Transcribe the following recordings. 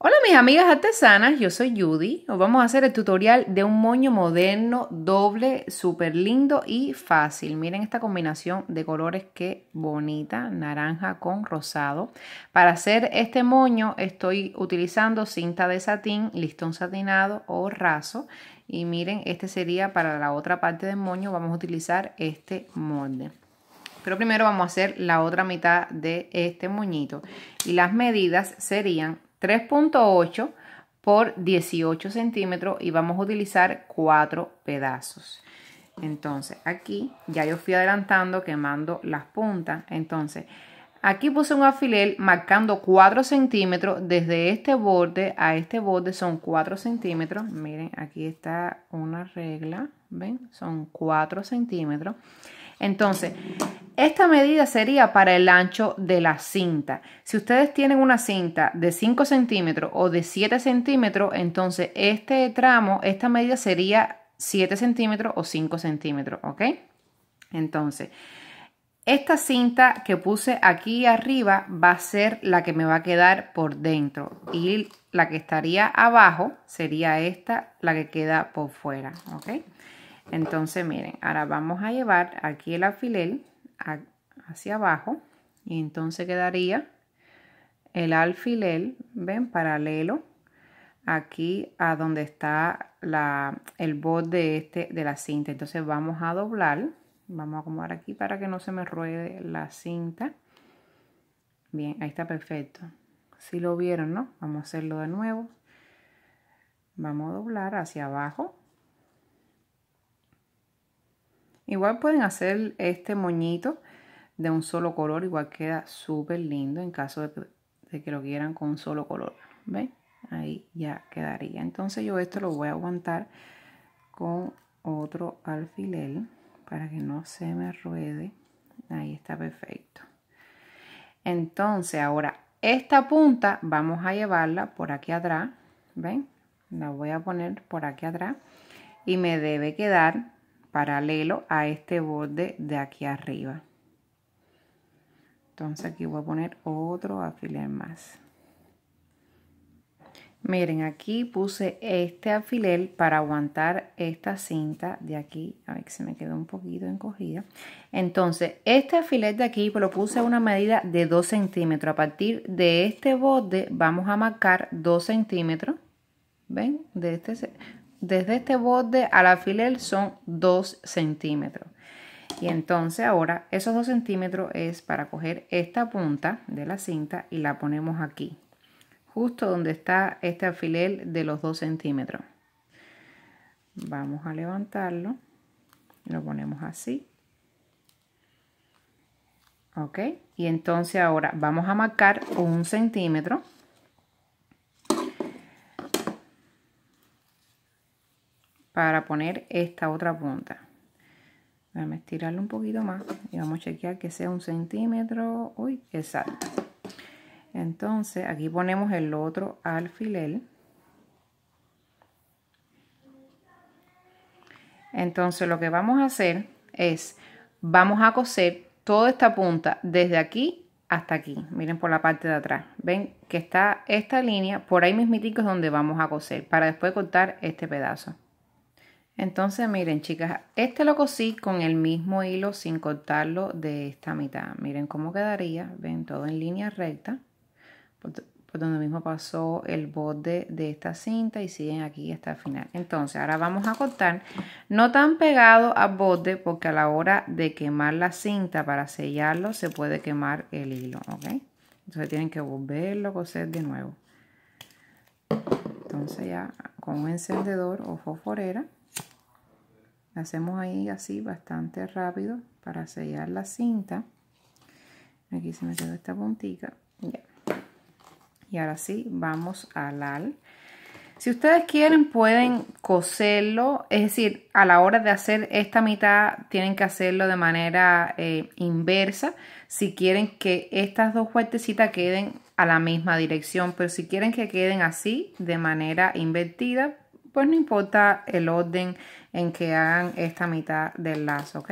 Hola mis amigas artesanas, yo soy Judy. Hoy vamos a hacer el tutorial de un moño moderno, doble, súper lindo y fácil. Miren esta combinación de colores que bonita, naranja con rosado. Para hacer este moño estoy utilizando cinta de satín, listón satinado o raso. Y miren, este sería para la otra parte del moño, vamos a utilizar este molde. Pero primero vamos a hacer la otra mitad de este moñito. Y las medidas serían 3.8 por 18 centímetros y vamos a utilizar 4 pedazos. Entonces aquí ya yo fui adelantando quemando las puntas. Entonces aquí puse un alfiler marcando 4 centímetros desde este borde a este borde son 4 centímetros. Miren aquí está una regla, ven, son 4 centímetros. Entonces, esta medida sería para el ancho de la cinta. Si ustedes tienen una cinta de 5 centímetros o de 7 centímetros, entonces este tramo, esta medida sería 7 centímetros o 5 centímetros, ¿ok? Entonces, esta cinta que puse aquí arriba va a ser la que me va a quedar por dentro y la que estaría abajo sería esta, la que queda por fuera, ¿ok? Entonces miren, ahora vamos a llevar aquí el alfiler hacia abajo y entonces quedaría el alfiler, ven, paralelo aquí a donde está el bot de, este, de la cinta. Entonces vamos a doblar, vamos a acomodar aquí para que no se me ruede la cinta. Bien, ahí está perfecto. Si lo vieron, ¿no? Vamos a hacerlo de nuevo. Vamos a doblar hacia abajo Igual pueden hacer este moñito de un solo color, igual queda súper lindo en caso de que, lo quieran con un solo color. ¿Ven? Ahí ya quedaría. Entonces yo esto lo voy a aguantar con otro alfiler para que no se me ruede. Ahí está perfecto. Entonces ahora esta punta vamos a llevarla por aquí atrás. ¿Ven? La voy a poner por aquí atrás y me debe quedar paralelo a este borde de aquí arriba. Entonces aquí voy a poner otro alfiler más. Miren, aquí puse este alfiler para aguantar esta cinta de aquí. A ver que se me quedó un poquito encogida. Entonces, este alfiler de aquí pues, lo puse a una medida de 2 centímetros. A partir de este borde vamos a marcar 2 centímetros. ¿Ven? De este desde este borde al alfiler son 2 centímetros. Y entonces ahora esos 2 centímetros es para coger esta punta de la cinta y la ponemos aquí, justo donde está este alfiler de los 2 centímetros. Vamos a levantarlo, lo ponemos así. Ok, y entonces ahora vamos a marcar un centímetro para poner esta otra punta. Vamos a estirarlo un poquito más y vamos a chequear que sea un centímetro. Uy, exacto. Entonces aquí ponemos el otro alfiler. Entonces lo que vamos a hacer es, vamos a coser toda esta punta desde aquí hasta aquí. Miren por la parte de atrás. Ven que está esta línea, por ahí mismitico es donde vamos a coser para después cortar este pedazo. Entonces, miren, chicas, este lo cosí con el mismo hilo sin cortarlo de esta mitad. Miren cómo quedaría, ven, todo en línea recta. Por, donde mismo pasó el borde de esta cinta y siguen aquí hasta el final. Entonces, ahora vamos a cortar, no tan pegado al borde, porque a la hora de quemar la cinta para sellarlo, se puede quemar el hilo, ¿ok? Entonces tienen que volverlo a coser de nuevo. Entonces ya con un encendedor o foforera hacemos ahí así bastante rápido para sellar la cinta aquí se me quedó esta puntita y ahora sí vamos al al si ustedes quieren pueden coserlo es decir a la hora de hacer esta mitad tienen que hacerlo de manera eh, inversa si quieren que estas dos vueltecitas queden a la misma dirección pero si quieren que queden así de manera invertida pues no importa el orden en que hagan esta mitad del lazo, ¿ok?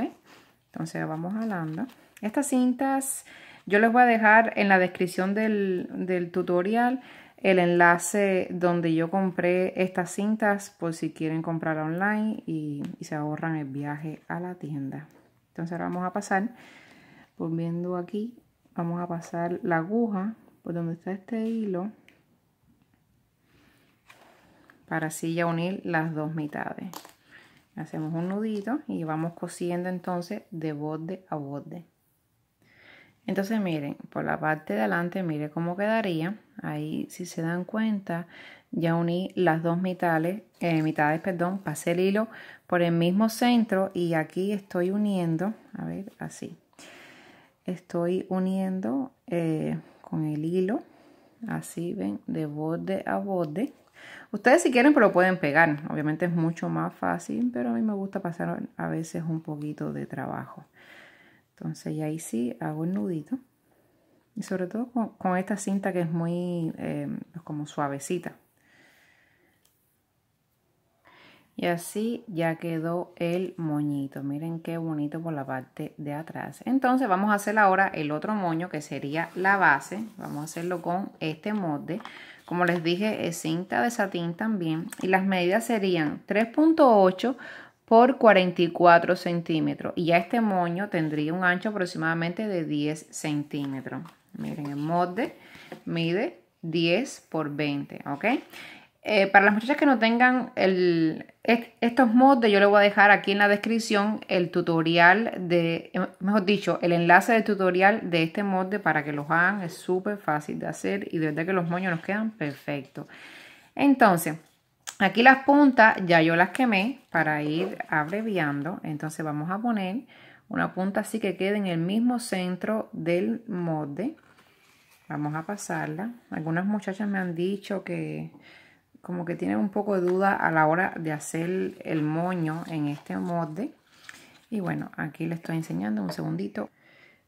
Entonces vamos jalando. Estas cintas yo les voy a dejar en la descripción del, tutorial el enlace donde yo compré estas cintas por si quieren comprar online y, y se ahorran el viaje a la tienda. Entonces vamos a pasar, volviendo aquí, vamos a pasar la aguja por donde está este hilo para así ya unir las dos mitades hacemos un nudito y vamos cosiendo entonces de borde a borde entonces miren por la parte de adelante mire cómo quedaría ahí si se dan cuenta ya uní las dos mitades eh, mitades perdón pasé el hilo por el mismo centro y aquí estoy uniendo a ver así estoy uniendo eh, con el hilo así ven de borde a borde Ustedes si quieren, pero lo pueden pegar. Obviamente es mucho más fácil, pero a mí me gusta pasar a veces un poquito de trabajo. Entonces, ya ahí sí hago el nudito. Y sobre todo con, esta cinta que es muy eh, como suavecita. Y así ya quedó el moñito. Miren qué bonito por la parte de atrás. Entonces vamos a hacer ahora el otro moño que sería la base. Vamos a hacerlo con este molde. Como les dije, es cinta de satín también. Y las medidas serían 3.8 por 44 centímetros. Y ya este moño tendría un ancho aproximadamente de 10 centímetros. Miren, el molde mide 10 por 20, ¿ok? Eh, para las muchachas que no tengan el, estos moldes, yo les voy a dejar aquí en la descripción el tutorial de, eh, mejor dicho, el enlace de tutorial de este molde para que los hagan. Es súper fácil de hacer y de verdad que los moños nos quedan perfectos. Entonces, aquí las puntas ya yo las quemé para ir abreviando. Entonces vamos a poner una punta así que quede en el mismo centro del molde. Vamos a pasarla. Algunas muchachas me han dicho que como que tienen un poco de duda a la hora de hacer el moño en este molde. Y bueno, aquí le estoy enseñando un segundito.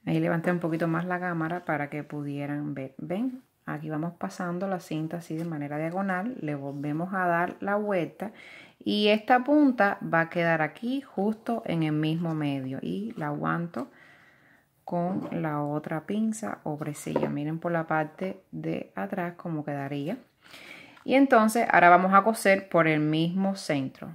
Ahí levanté un poquito más la cámara para que pudieran ver. ¿Ven? Aquí vamos pasando la cinta así de manera diagonal. Le volvemos a dar la vuelta. Y esta punta va a quedar aquí justo en el mismo medio. Y la aguanto con la otra pinza o presilla Miren por la parte de atrás cómo quedaría. Y entonces ahora vamos a coser por el mismo centro.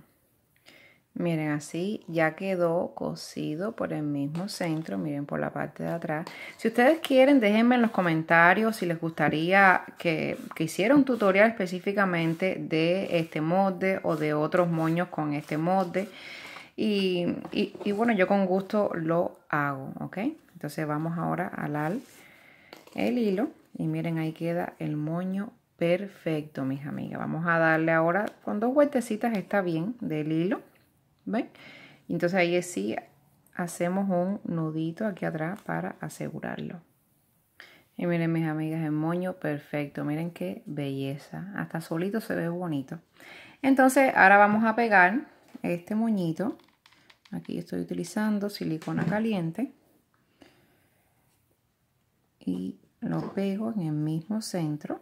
Miren así, ya quedó cosido por el mismo centro, miren por la parte de atrás. Si ustedes quieren, déjenme en los comentarios si les gustaría que, hiciera un tutorial específicamente de este molde o de otros moños con este molde. Y, bueno, yo con gusto lo hago, ¿ok? Entonces vamos ahora al al el hilo y miren ahí queda el moño Perfecto, mis amigas. Vamos a darle ahora con dos vueltecitas, está bien, del hilo. ¿Ven? Entonces ahí sí hacemos un nudito aquí atrás para asegurarlo. Y miren mis amigas, el moño perfecto, miren qué belleza, hasta solito se ve bonito. Entonces ahora vamos a pegar este moñito, aquí estoy utilizando silicona caliente y lo pego en el mismo centro.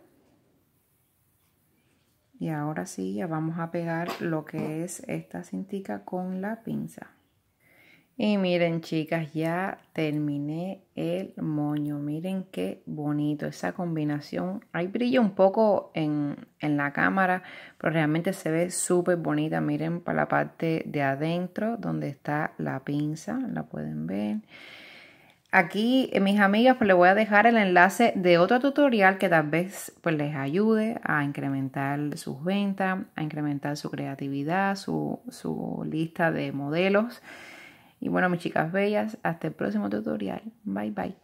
Y ahora sí, ya vamos a pegar lo que es esta cintica con la pinza. Y miren chicas, ya terminé el moño. Miren qué bonito esa combinación. Ahí brilla un poco en, en la cámara, pero realmente se ve súper bonita. Miren para la parte de adentro donde está la pinza, la pueden ver. Aquí, eh, mis amigas, pues les voy a dejar el enlace de otro tutorial que tal vez pues, les ayude a incrementar sus ventas, a incrementar su creatividad, su, su lista de modelos. Y bueno, mis chicas bellas, hasta el próximo tutorial. Bye bye.